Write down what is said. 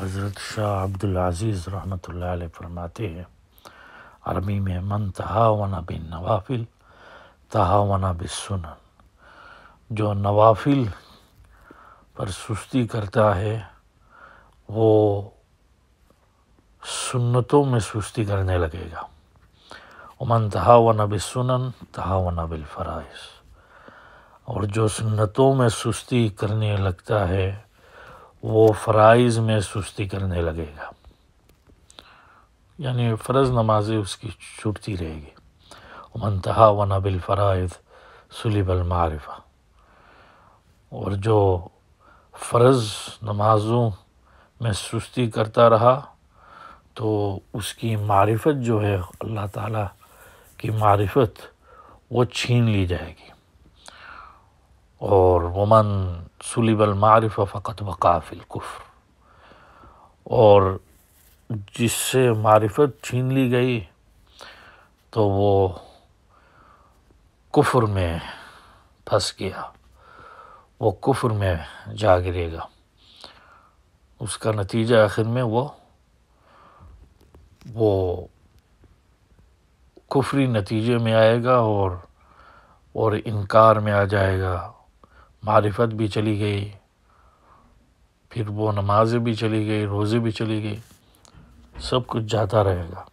حضرت شاہ عبدالعزیز رحمۃ اللہ علیہ فرماتے ہیں عربی میں من تہاون بن نوافل تہاون بسنن جو نوافل پر سستی کرتا ہے وہ سنتوں میں سستی کرنے لگے گا من تہاون بسنن تہاون بالفرائض اور جو سنتوں میں سستی کرنے لگتا ہے وہ فرائض میں سستی کرنے لگے گا یعنی فرض نمازیں اس کی چھوٹتی رہے گی منتہا و نب الفرائض سلیب المعارفہ اور جو فرض نمازوں میں سستی کرتا رہا تو اس کی معرفت جو ہے اللہ تعالیٰ کی معرفت وہ چھین لی جائے گی اور ومن سلیب المعارف و وقع فی قافل اور جس سے معرفت چھین لی گئی تو وہ کفر میں پھنس گیا وہ کفر میں جا گرے گا اس کا نتیجہ آخر میں وہ وہ کفری نتیجے میں آئے گا اور اور انکار میں آ جائے گا معرفت بھی چلی گئی پھر وہ نمازیں بھی چلی گئی روزے بھی چلی گئی سب کچھ جاتا رہے گا